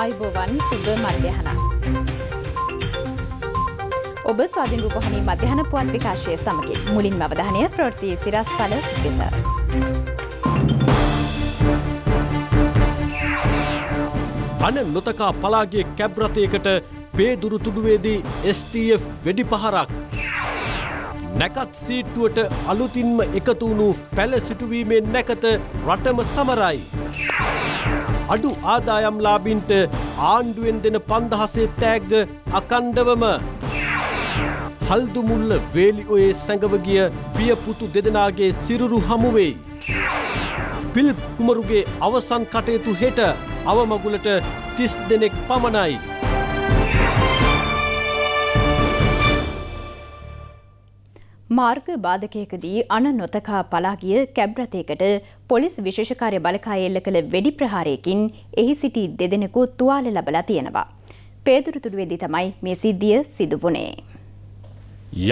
අයිබෝවන් සුබ මධ්‍යහන. ඔබ ස්වාධින් රූපහණී මධ්‍යහන පුවත් විකාශය සමගින් මුලින් අවධානය ප්‍රෘතිය සිරස්ඵල වෙත. අන නොතකා පලාගේ කැබ්රතයකට පේදුරු තුඩුවේදී STF වෙඩි පහරක්. නැකත් සීට්ටුවට අලුතින්ම එකතුවුණු පැල සිටුවීමෙන් නැකත රටම සමරයි. අඩු ආදායම්ලාබින්ට ආණ්ඩුවෙන් දෙන පන්දහසේ තෑග්ග අකණ්ඩවම. හල්දුමුල්ල වේලි ඔයේ සැඟවගිය පියපුතු දෙදෙනගේ සිරුරු හමුවෙයි. පිල් කුමරුගේ අවසන් කටයුතු හෙට අවමගුලට තිස් දෙනෙක් පමණයි. මාර්ග බාධකයකදී අන නොතකා පලාගිය කැබ්රතයකට පොලිස් විශේෂකාරය බලකාය එල්ල කළ වෙඩි ප්‍රහාරයකින් එහි සිටි දෙදෙනෙකු තුවාල ලබලා තියෙනවා. පේදුරතුරුවේදී තමයි මේ සිද්ධිය සිදුවනේ.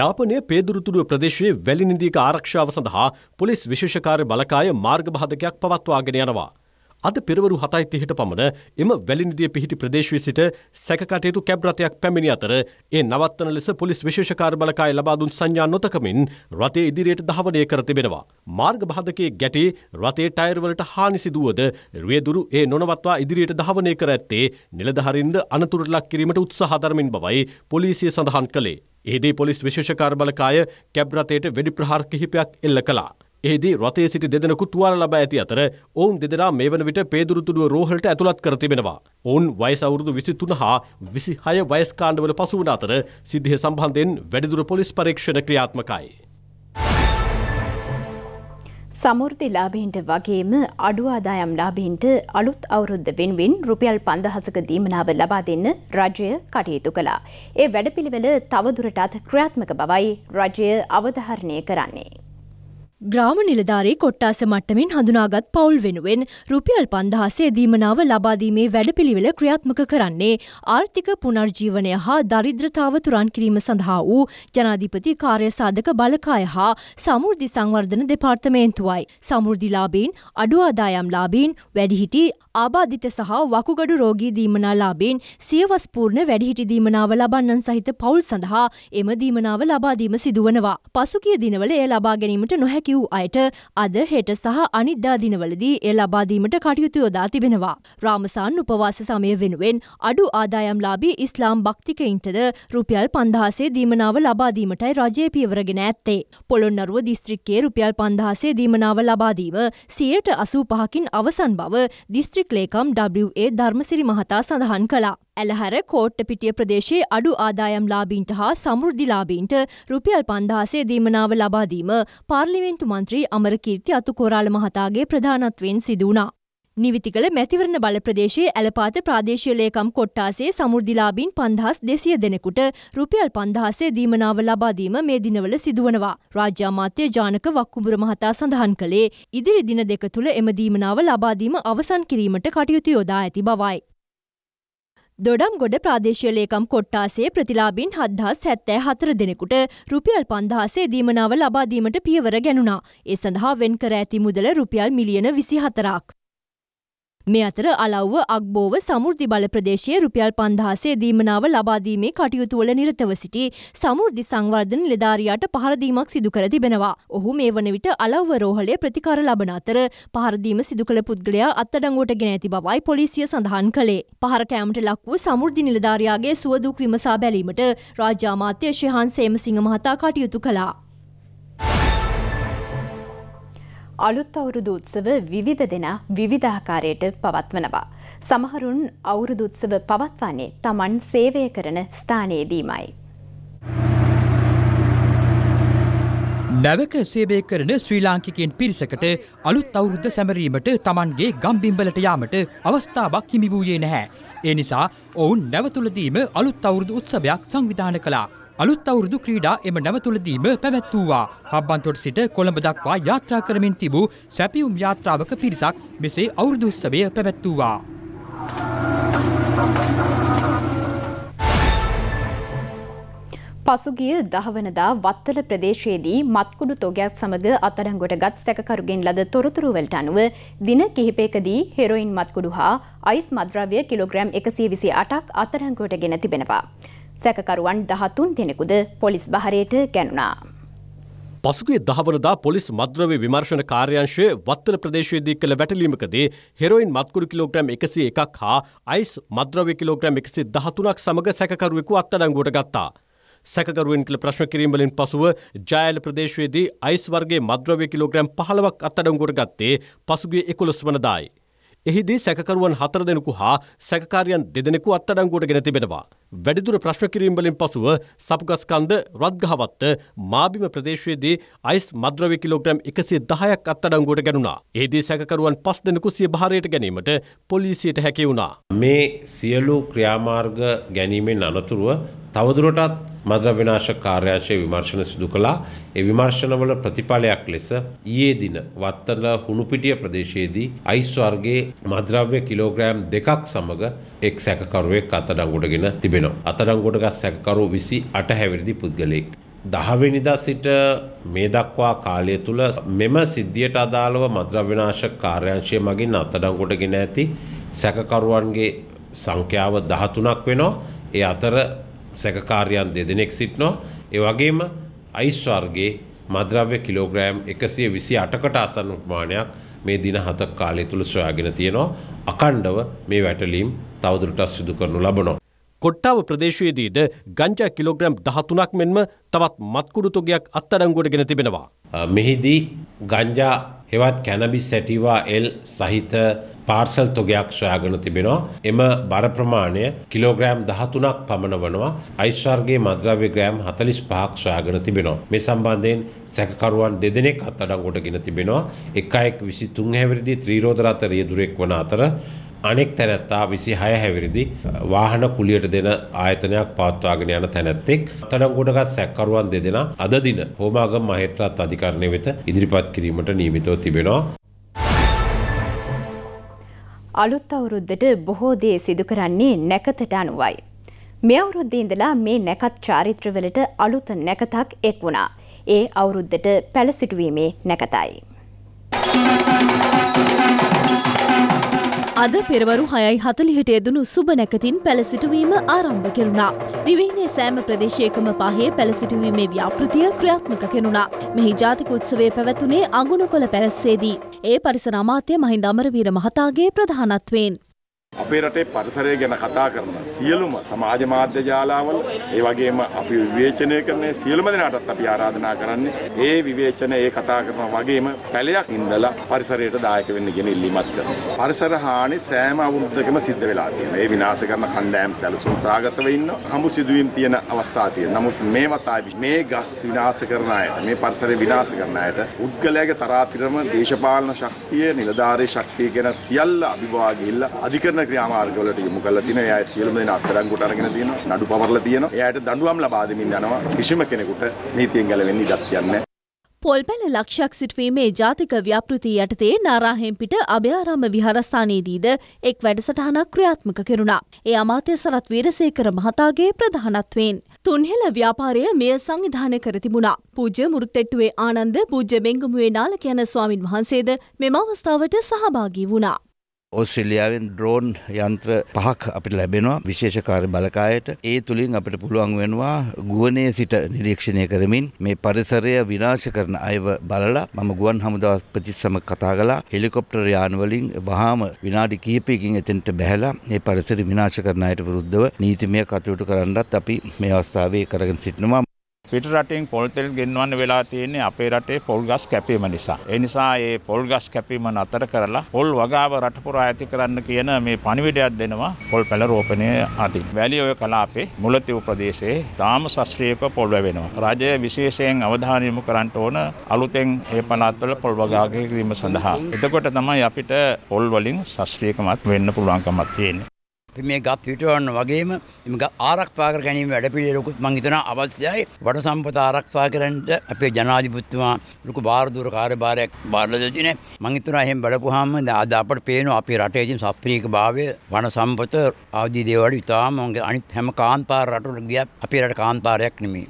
යාපනය පේදුරතුරුව ප්‍රදේශයේ වැලිනිදීක ආරක්ෂාව සඳහා පොලිස් විශේෂකාරය බලකාය මාර්ග බාධකයක් පවත්වාගෙන යනවා. අද පෙරවරු 7:30ට පමණ එම වැලිනිදිය පිහිටි ප්‍රදේශයේ සිට සැකකටයුතු කැබ් රථයක් පැමිණි අතර ඒ නවත්තන ලෙස පොලිස් විශේෂ කාර්යබලකාය ලබා දුන් සංඥා නොතකමින් රථය ඉදිරියට ධාවනය කර තිබෙනවා. මාර්ග බාධකයේ ගැටි රථයේ ටයර් වලට හානි සිදුවද රියදුරු ඒ නොනවත්වා ඉදිරියට ධාවනය කර ඇත්තේ නිලධාරීන්ද අනතුරට ලක් කිරීමට උත්සාහ දරමින් බවයි පොලිසිය සඳහන් කළේ. එහිදී පොලිස් විශේෂ කාර්යබලකාය කැබ් රථයට වෙඩි ප්‍රහාර කිහිපයක් එල්ල කළා. එහිදී රතේ සිටි දෙදෙනෙකු තුවාල ලබා ඇති අතර ඔවුන් දෙදෙනා මේ වන විට පේදුරුතුඩුව රෝහලට ඇතුළත් කර තිබෙනවා. ඔවුන් වයස අවුරුදු 23 හා 26 වයස් කාණ්ඩවල පසු වන අතර සිද්ධිය සම්බන්ධයෙන් වැඩිදුර පොලිස් පරීක්ෂණ ක්‍රියාත්මකයි. සමෘති ලාභීන්ට වගේම අඩු ආදායම් ලාභීන්ට අලුත් අවුරුද්ද වෙනුවෙන් රුපියල් 5000ක දීමනාව ලබා දෙන්න රජය කටයුතු කළා. ඒ වැඩපිළිවෙල තවදුරටත් ක්‍රියාත්මක බවයි රජය අවධාරණය කරන්නේ. ග්‍රාම නිලධාරී කොට්ටාස මට්ටමින් හඳුනාගත් පවුල් වෙනුවෙන් රුපියල් පන්දහසේ දීමනාව ලබාදීමේ වැඩපිළිවෙල ක්‍රියාත්මක කරන්නේ ආර්ථික පුනර්ජීවනය හා දරිද්‍රතාව තුරන් කිරීම සඳහා වූ ජනාධිපති කාර්යසාධක බලකාය හා සමෘද්ධි සංවර්ධන දෙපාර්තමේන්තුවයි. සමෘද්ධිලාබීන් අඩු ආදායම්ලාබීන් වැඩිහිටි ආබාධිත සහ වකුගඩු රෝගී දීමනාලාබීන් සියවස්පූර්ණ වැඩිහිටි දීමනාව ලබන්නන් සහිත පවුල් සඳහා එම දීමනාව ලබාදීම සිදුවනවා. පසුගිය දිනවල එය ලබා ගැනීමට නොහැකි නොහැකි වූ අයට අද හෙට සහ අනිද්දා දිනවලදී එය ලබාදීමට කටයුතු යොදා තිබෙනවා. රාමසාන් උපවාස සමය වෙනුවෙන් අඩු ආදායම්ලාබී ඉස්ලාම් භක්තිකයින්ටද රුපියල් පන්දහසේ දීමනාව ලබාදීමටයි රජය පියවරගෙන ඇත්තේ. පොළොන්නරුව දිස්ත්‍රික්කයේ රුපියල් පන්දහසේ දීමනාව ලබාදීව සියයට අසූ පහකින් අවසන් බව දිස්ත්‍රික් ලේකම් WA ධර්මසිරි මහතා සඳහන් කළා. ඇලහර කෝට්ටපිටිය ප්‍රදේශයේ අඩු ආදායම් ලාබීන්ට හා සමෘද්ධිලාබීන්ට රුපියල් පන්දහසේ දීමනාව ලබාදීම පාර්ලිමෙන්තු මන්ත්‍රී අමරකීර්ති අතුකෝරාල මහතාගේ ප්‍රධානත්වයෙන් සිදුවනා. නිවිතිකළ මැතිවරණ බල ප්‍රදේශයේ ඇලපාත ප්‍රාදේශීය ලේකම් කොට්ටාසේ සමෘද්ධිලාබීන් පන්දහස් දෙසිය දෙනෙකුට රුපියල් පන්දහසේ දීමනාව ලබාදීම මේ දිනවල සිදුවනවා. රාජ්‍ය අමාත්‍ය ජානක වක්කුඹුර මහතා සඳහන් කළේ ඉදිරි දින දෙක තුළ එම දීමනාව ලබාදීම අවසන් කිරීමට කටයුතු යොදා ඇති බවයි. දොඩම්ගොඩ ප්‍රාදේශීය ලේකම් කොට්ටාසේ ප්‍රතිලාභීන් 7074 දෙනෙකුට රුපියල් 5000 දීමනාව ලබා දීමට පියවර ගැනුණා. ඒ සඳහා වෙන් කර ඇති මුදල රුපියල් මිලියන 24ක්. මේ අතර අලව්ව අක්බෝව සමෘද්ධි බල ප්‍රදේශයේ රුපියල් 5000 දීමනාව ලබා දීමේ කටයුතු වල නිරතව සිටි සමෘද්ධි සංවර්ධන නිලධාරියාට පහර දීමක් සිදු කර තිබෙනවා. ඔහු මේ වන විට අලව්ව රෝහලේ ප්‍රතිකාර ලබන අතර පහර දීම සිදු කළ පුද්ගලයා අත්අඩංගුවට ගෙන ඇති බවයි පොලිසිය සඳහන් කළේ. පහර කෑමට ලක් වූ සමෘද්ධි නිලධාරියාගේ සුවදුක් විමසා බැලීමට රාජ්‍ය අමාත්‍ය ශිහාන් සේමසිංහ මහතා කටයුතු කළා. අලුත් අවුරුදු උත්සව විවිධ දෙනා විවිධාකාරයට පවත්වනවා. සමහරුන් අවුරුදු උත්සව පවත්වන්නේ Taman සේවය කරන ස්ථානයේදීමයි. නැවක සේවය කරන ශ්‍රී ලාංකිකයන් පිරිසකට අලුත් අවුරුද්ද සැමරීමට Tamanගේ ගම්බිම්වලට යාමට අවස්ථාවක් හිමි වූයේ නැහැ. ඒ නිසා ඔවුන් නැවතුලදීම අලුත් අවුරුදු උත්සවයක් සංවිධානය කළා. අලුත් අවුරුදු ක්‍රීඩා එම නැවතුලදීම පැවැත්වූවා. හබ්බන්තොට සිට කොළඹ දක්වා යාත්‍රා කරමින් තිබූ සැපියුම් යාත්‍රාවක පිරිසක් මෙසේ අවුරුදු උත්සවය පැවැත්වූවා. පසුගිය දහවනදා වත්තල ප්‍රදේශයේදී මත්කුඩු තොගයක් සමඟ අත්අඩංගුවට ගත් සැකකරුගෙන් ලද තොරතුරු වලට අනුව දින කිහිපයකදී හෙරොයින් මත්කුඩු හා අයිස් මද්‍රව්‍ය කිලෝග්‍රෑම් 128ක් අත්අඩංගුවට ගෙන තිබෙනවා. සැකකරුවන් දහතුන් දෙනෙකුද පොලිස් බහරයට ගැනුණා. පසුගේ දහවනදා පොලිස් මද්‍රවේ විමර්ශණ කාර්යංශය වත්තන ප්‍රදේශයේදී කළ වැටලීමකදී හෙරෝයින් මත්කුරු කිලෝග්‍රම් එකසි එකක් හා අයිස් මද්‍රව කිලෝග්‍රම් එකසි දහතුනක් සමඟ සැකකරුවෙකු අත්තඩංගුවට ගත්තා. සැකරුවෙන් කළ ප්‍රශ්න කිරීමලින් පසුව ජයල ප්‍රදේශයේදී අයිස් වර්ගේ මද්‍රවය කිලෝග්‍රම් පහලවක් අත්තඩංගුවට ගත්තේ පසුගේ එකොළොස් වනදායි. එහිදී සැකකරුවන් හතර දෙනෙකු හා සැකකාරයන් දෙදෙනෙකු අත්අඩංගුවට ගෙන තිබෙනවා. වැඩිදුර ප්‍රශ්න කිරීම් වලින් පසුව සපුගස්කන්ද රත්ගහවත්ත මාබිම ප්‍රදේශයේදී අයිස් මද්‍රව්‍ය කිලෝග්‍රෑම් 110ක් අත්අඩංගුවට ගැනුණා. එහිදී සැකකරුවන් පස් දෙනෙකු සිය භාරයට ගැනීමට පොලිසියට හැකි වුණා. මේ සියලු ක්‍රියාමාර්ග ගැනීමෙන් අනතුරුව තවදුරටත් මද්‍රව්‍ය විනාශක කාර්යාංශයේ විමර්ශන සිදු කළා. ඒ විමර්ශනවල ප්‍රතිඵලයක් ලෙස ඊයේ දින වත්තල හුණුපිටිය ප්‍රදේශයේදී අයිස් වර්ගයේ මද්‍රව්‍ය කිලෝග්‍රෑම් දෙකක් සමග එක් සැකකරුවෙක් අතඩංගුටගෙන තිබෙනවා. අතඩංගුටගත් සැකකරු 28 හැවිරිදි පුද්ගලයෙක්. දහවෙනිදා සිට මේ දක්වා කාලය තුළ මෙම සිද්ධියට අදාළව මද්‍රව්‍යනාශක කාර්යංශය මගින් අත්අඩංගුවටගෙන ඇති සැකකරුවන්ගේ සංඛ්‍යාව 13ක් වෙනවා. ඒ අතර සැකකාරයන් දෙදෙනෙක් සිටනවා ඒවගේම අයිස්වර්ගේ මද්‍රව්‍ය කිලෝග්‍රෑම් එකසිය විසි අටකට අසන් උත්මානයක් මේ දින හතක් කාලය තුළ සොයාගෙන තියෙනවා අකණ්ඩව මේ වැටලීම් තවදුරටත් සිදු කරනු ලබනවා. කොට්ටාව ප්‍රදේශයේදීද ගංජා කිලෝග්‍රම් දහතුනක් මෙන්ම තවත් මත්කුඩුතුගයක් අත්තරංගුවට ගෙන තිබෙනවා. මෙහිදී ගංජා හෙවත් කැනබි සැටිවා එල් සහිත පාර්සල් තොගයක් සොයාගෙන තිබෙනවා. එම බර ප්‍රමාණය කිලෝග්‍රෑම් 13ක් පමණ වනවා. අයිස්වර්ගයේ මද්‍රව්‍ය ග්‍රෑම් 45ක් සොයාගෙන තිබෙනවා. මේ සම්බන්ධයෙන් සැකකරුවන් දෙදෙනෙක් අත්අඩංගුවට ගෙන තිබෙනවා. එක් අයෙක් 23 හැවිරිදි ත්‍රිරෝද රථ රියදුරෙක් වන අතර අනෙක් තැනැත්තා විසි හය හැවිරිදි වාහන කුලියට දෙන ආයතනයක් පාත්වාගෙන යන තැනැත්තෙක් තනම් ගොඩගත් සැක්කරුවන් දෙදෙන අද දින හෝමාගම් මහිත්‍රත් අධිකරණය වෙත ඉදිරිපත් කිරීමට නීමිතව තිබෙනවා. අලුත් අවුරුද්දට බොහෝ දේ සිදු කරන්නේ නැකතට අනුවයි. මේ අවුරුද්දේ ඉඳලා මේ නැකත් චාරිත්‍රවලට අලුත නැකතක් එක් වුණා. ඒ අවුරුද්දට පැළ සිටුවීමේ නැකතයි. Thank you. අද පෙරවරු හයයි හතලිහට එදනු සුබ නැකතින් පැළසිටුවීම ආරම්භ කෙරුණා. දිවයිනේ සෑම ප්‍රදේශයකම පහේ පැළසිටුවීමේ ව්‍යාපෘතිය ක්‍රියාත්මක කෙනුණා. මෙහි ජාතික උත්සවේ පැවැතුනේ අගුණ කොළ පැලස්සේදී. ඒ පරිසර අමාත්‍ය මහින්ද අමරවීර මහතාගේ ප්‍රධානත්වයෙන්. අපේ රටේ පරිසරය ගැන කතා කරන සියලුම සමාජ මාධ්‍ය ජාලාවල ඒ වගේම අපි විවේචනය කරන සියලුම දෙනාටත් අපි ආරාධනා කරන්නේ ඒ විවේචන ඒ කතා කරන වගේම පැලයක් ඉඳලා පරිසරයට දායක වෙන්න කියන ඉල්ලීමක් කරනවා. පරිසර හානි සෑම අවුරුද්දකම සිද්ධ වෙලා තියෙනවා. ඒ විනාශ කරන කණ්ඩායම් සැලසුම් සාගතව ඉන්න හමු සිදුවීම් තියෙන අවස්ථා තියෙනවා. නමුත් මේ වතාවි මේ ගස් විනාශ කරන අයට මේ පරිසරය විනාශ කරන අයට උද්ගලයාගේ තරාතිරම දේශපාලන ශක්තිය, නිලධාරී ශක්තිය ගැන සියල්ල අභිභවා ගිහිල්ලා අධිකරණ ක්‍රියාමාර්ගවලට යොමු කරලා තියෙනවා. එයා සියලුම දෙනා අත්අඩංගුවට අරගෙන තියෙනවා. නඩු පවරලා තියෙනවා. එයාට දඬුවම් ලබා දෙමින් යනවා. කිසිම කෙනෙකුට නීතියෙන් ගැලවෙන්න ඉඩක් තියන්නේ පොල්පැල ලක්ෂයක් සිටවීමේ ජාතික ව්‍යාපෘති යටතේ නාරාහෙම්පිට අභයාරාම විහාරස්ථානයේදීද එක් වැඩසටහනක් ක්‍රියාත්මක කෙරුණා. ඒ අමාත්‍ය සරත් වීරසේකර මහතාගේ ප්‍රධානත්වයෙන්. තුන්හෙල ව්‍යාපාරය මෙය සංවිධානය කර තිබුණා. පූජ්‍ය මුරුත්තෙට්ටුවේ ආනන්ද පූජ්‍ය බෙංගමුවේ නාලක යන ස්වාමින් වහන්සේද මෙම අවස්ථාවට සහභාගී වුණා. ඔස්ට්‍රේලියාවෙන් ඩ්‍රෝන් යන්ත්‍ර පහක් අපිට ලැබෙනවා විශේෂ කාර්ය බලකායට. ඒ තුලින් අපිට පුළුවන් වෙනවා ගුවනේ සිට නිරීක්ෂණය කරමින් මේ පරිසරය විනාශ කරන අයව බලලා මම ගුවන් හමුදාපතිත් සමග කතා කළා. හෙලිකොප්ටර් යාන වලින් වහාම විනාඩි කිහිපයකින් එතනට බැහැලා මේ පරිසර විනාශ කරන අයට විරුද්ධව නීතිමය කටයුතු කරන්නත් අපි මේ අවස්ථාවේ කරගෙන සිටිනවා. පිට රටින් පොල් තෙල් ගෙන්වන්න වෙලා තියෙන්නේ අපේ රටේ පොල් ගස් කැපීම නිසා. ඒ නිසා මේ පොල් ගස් කැපීම නතර කරලා පොල් වගාව රට පුරා ඇති කරන්න කියන මේ පණිවිඩයක් දෙනවා පොල් පැල රෝපණය අතින්. වැලිය ඔය කලාපේ මුලතිව් ප්‍රදේශයේ තාම ශාස්ත්‍රීයව පොල් වැවෙනවා. රජය විශේෂයෙන් අවධානය යොමු කරන්න ඕන අලුතෙන් ඒ පළාත්වල පොල් වගා කිරීම සඳහා. එතකොට තමයි අපිට පොල් වලින් ශාස්ත්‍රීයකමත් වෙන්න පුළුවන්කමක් තියෙන්නේ. අපි මේ ගත් පිටවන්න වගේම එම ආරක්පාකර ගැනීම වැඩපිළිවෙලකුත් මං හිතන අවශ්‍යයි වඩ සම්පත ආරක්ෂා කරන්නට අපේ ජනාධිපතිතුමා ලොකු බාරදූර කාර්යභාරයක් බාරලා දෙන්නේ මං හිතන එහෙම බලපුවාම අද අපට පේනවා අපේ රටේ තියෙන සප්‍රීක භාවය වන සම්පත ආදී දේවල් ඉතාම අනිත් හැම කාන්තාර රටවල ගියත් අපේ රට කාන්තාරයක් නෙමෙයි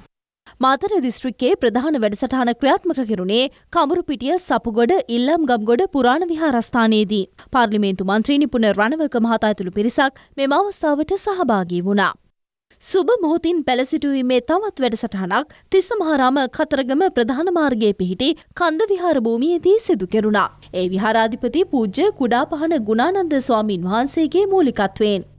මාතර දිස්ත්‍රික්කයේ ප්‍රධාන වැඩසටහන ක්‍රියාත්මක කෙරුණේ කමරුපිටිය සපුගොඩ ඉල්ලම් ගම්ගොඩ පුරාණ විහාරස්ථානයේදී. පාර්ලිමේන්තු මන්ත්‍රී නිපුණ රණවක මහතා ඇතුළු පිරිසක් මෙම අවස්ථාවට සහභාගී වුණා. සුබ මොහොතින් පැලසිටුවීමේ තවත් වැඩසටහනක් තිස්ස මහරාම කතරගම ප්‍රධානමාර්ගයේ පිහිටි කන්ද විහාර භූමියේදී සිදු කෙරුණා. ඒ විහාරාධිපති පූජ්‍ය කුඩාපහන ගුණානන්ද ස්වාමීන් වහන්සේගේ මූලිකත්වයෙන්.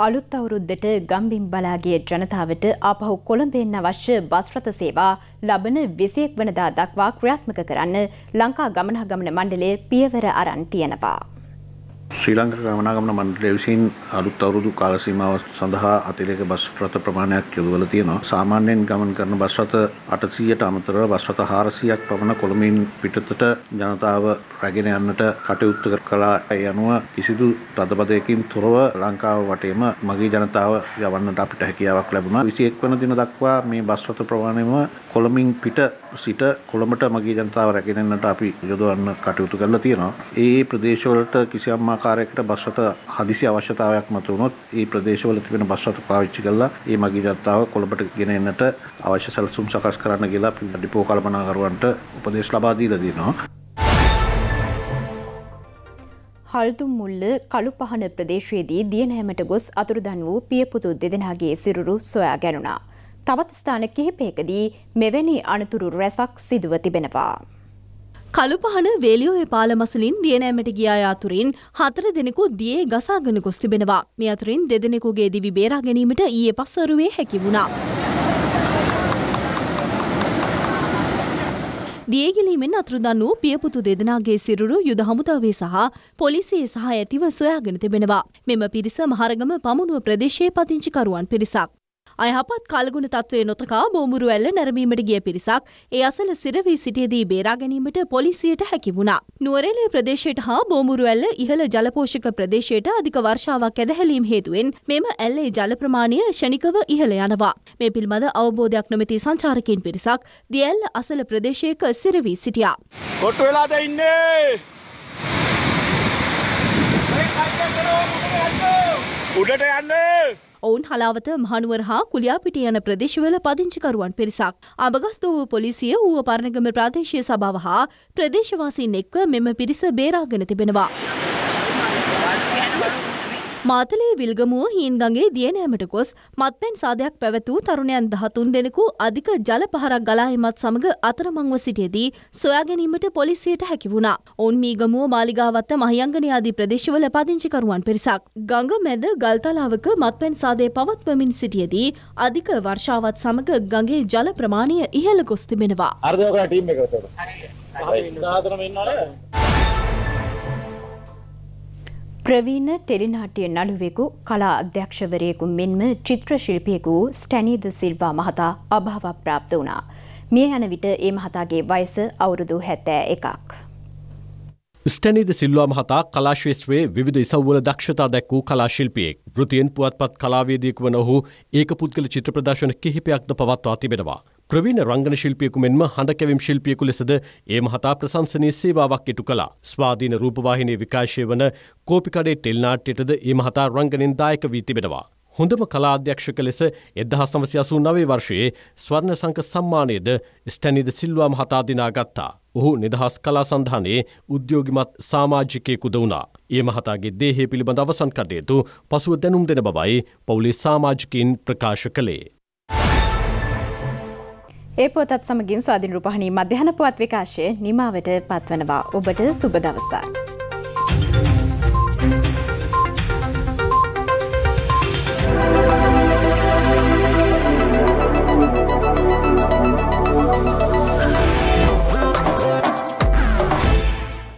අලුත් අවුරුද්දට ගම්බිම් බලාගේ ජනතාවට ආපහු කොළඹෙන් අවශ්‍ය බස් රථ සේවා ලබන 21 වනදා දක්වා ක්‍රියාත්මක කරන්න ලංකා ගමනාගමන මණ්ඩලය පියවර අරන් තියෙනවා. ශ්‍රී ලංකා ගමනාගමන මණ්ඩලය විසින් අලුත් අවුරුදු කාලසීමාව සඳහා අතිරේක බස් රථ ප්‍රමාණයක් යොදවලා තියෙනවා. සාමාන්‍යයෙන් ගමන් කරන බස් රථ 800ට අමතරව බස් රථ 400ක් පමණ කොළඹින් පිටතට ජනතාව රැගෙන යන්නට කටයුතු කළා. ඒ අනුව කිසිදු තදබදයකින් තොරව ලංකාව වටේම මගේ ජනතාව යවන්නට අපිට හැකියාවක් ලැබුණා. 21 වන දින දක්වා මේ බස් රථ ප්‍රමාණයම කොළඹින් පිට සිට කොළඹට මගේ ජනතාව රැකෙනන්නට අපි යොදවන්න කටයුතු කරලා තියෙනවා. ඒ ප්‍රදේශවලට කිසියම් ආකාරයකට බස් රථ හදිසි අවශ්‍යතාවයක් මතුවුණොත් ඒ ප්‍රදේශවල තිබෙන බස් රථ පාවිච්චි කරලා ඒ මගේ ජනතාව කොළඹට ගෙන එන්නට අවශ්‍ය සැලසුම් සකස් කරන්න කියලා අපි ඩිපෝ කළමනාකරුවන්ට උපදේශ ලබා දීලා දෙනවා. හල්දුම් මුල්ල කළු පහන ප්‍රදේශයේදී දියනෑමට ගොස් අතුරුදන් වූ පියපුතු දෙදෙනගේ සිරුරු සොයා ගැනුණා. තවත් ස්ථාන කිහිපයකදී මෙවැනි අනතුරු රැසක් සිදුව තිබෙනවා. කළුපහන වේලියෝය පාලමසලින් දියනෑමට ගියා අතුරින් හතර දෙනෙකු දියේ ගසාගෙන ගොස් තිබෙනවා. මේ අතුරින් දෙදෙනෙකුගේ දිවි බේරා ගැනීමට ඊයේ පස්වරුවේ හැකි වුණා. දියගිලීමෙන් අතුරුදන් වූ පියපුතු දෙදෙනාගේ සිරුරු යුද හමුදාවේ සහ පොලිසියේ සහ ඇතිව සොයාගෙන තිබෙනවා. මෙම පිරිස මහරගම පමුණුව ප්‍රදේශයේ පදිංචිකරුවන් පිරිසක්. අයහපත් කල්ගුණ තත්වයේ නොතකා බෝමුරු ඇල්ල නැරඹීමට ගිය පිරිසක් ඒ අසල සිරවී සිටියදී බේරා ගැනීමට පොලිසියට හැකි වුණා. නුවරඑළිය ප්‍රදේශයට හා බෝමුරු ඇල්ල ඉහළ ජලපෝෂක ප්‍රදේශයට අධික වර්ෂාවක් ඇදහැලීම් හේතුවෙන් මෙම ඇල්ලේ ජල ප්‍රමාණය ෂණිකව ඉහළ යනවා. මේ පිළිබඳ අවබෝධයක් නොමැති සංචාරකයන් පිරිසක් දියැල්ල අසල ප්‍රදේශයක සිරවී සිටියා. කොට්ටු වෙලාද ඉන්නේ? උඩට යන්නේ! ඔවුන් හලාවත මහනුවර හා කුලියාපිට යන ප්‍රදේශවල පදිංචිකරුවන් පිරිසක්. අඹගස්තෝව පොලිසිය ඌව පරණගම ප්‍රාදේශීය සභාව හා ප්‍රදේශවාසීන් එක්ව මෙම පිරිස බේරාගෙන තිබෙනවා. මාතලේ විල්ගමුව හීන්ගගේ දියනෑමට ගොස් මත්පැන් සාධයක් පැවැත්වූ තරුණයන් දහතුන් දෙනෙකු අධික ජල පහරක් ගලාහිමත් සමඟ අතරමංව සිටියදී සොයාගැනීමට පොලිසියට හැකි වුණා. ඔවුන් මීගමුව මාලිගාවත්ත මහියංගනයාදී ප්‍රදේශවල පදිංචිකරුවන් පිරිසක්. ගඟ මැද ගල්තලාවක මත්පැන් සාදය පවත්වමින් සිටියදී අධික වර්ෂාවත් සමඟ ගඟේ ජල ප්‍රමාණය ඉහළ ගොස් තිබෙනවා. අර්ධෝකලා ටීම් එක උතන. හරි. 14 වෙනවනේ. ප්‍රවීණ ටෙලිනාට්‍ය නළුවෙකු කලා අධ්‍යක්ෂවරයෙකු මෙන්ම චිත්‍ර ශිල්පියෙකු වූ ස්ටැනීද සිල්වා මහතා අභාවක් ප්‍රාප්ත වුණා. මිය යන විට ඒ මහතාගේ වයස අවුරුදු හැත්තෑ එකක්. ස්ටැනීද සිල්වා මහතා කලාශේත්‍රයේ විධ ඉසව්වල දක්ෂතා දැක් වූ කලාශිල්පියෙක් ෘතියෙන් පුවත්පත් කලාවේදයෙක් වන ඔහු ඒක පුද්ගල චිත්‍ර ප්‍රදර්ශන කිහිපයක්ද පවත්වා තිබෙනවා. ප්‍රවීණ රංගන ශිල්පියකු මෙන්ම හඬ කැවීම් ශිල්පියකු ලෙසද ඒ මහතා ප්‍රශංසනීය සේවාවක් ඉටු කළා. ස්වාධීන රූපවාහිනී විකාශය වන කෝපිකඩේ ටෙල්නාට්‍යයටද ඒ මහතා රංගනින් දායක වී තිබෙනවා. හොඳම කලා අධ්‍යක්ෂක ලෙස 1989 වර්ෂයේ ස්වර්ණ සංක සම්මානයේද ස්ටැනිද සිල්වා මහතා දිනාගත්තා. ඔහු නිදහස් කලා සන්ධානයේ උද්‍යෝගිමත් සාමාජිකයෙකුද වුණා. ඒ මහතාගේ දේහය පිළිබඳ අවසන් කටයුතු පසුව දැනුම් දෙන බවයි පවුලේ සාමාජිකයින් ප්‍රකාශ කළේ. ඒ පොතත් සමගින් ස්වාධින් රූපහණී මධ්‍යහන පුවත් විකාශය නිමාවට පත්වනවා ඔබට සුබ දවසක්.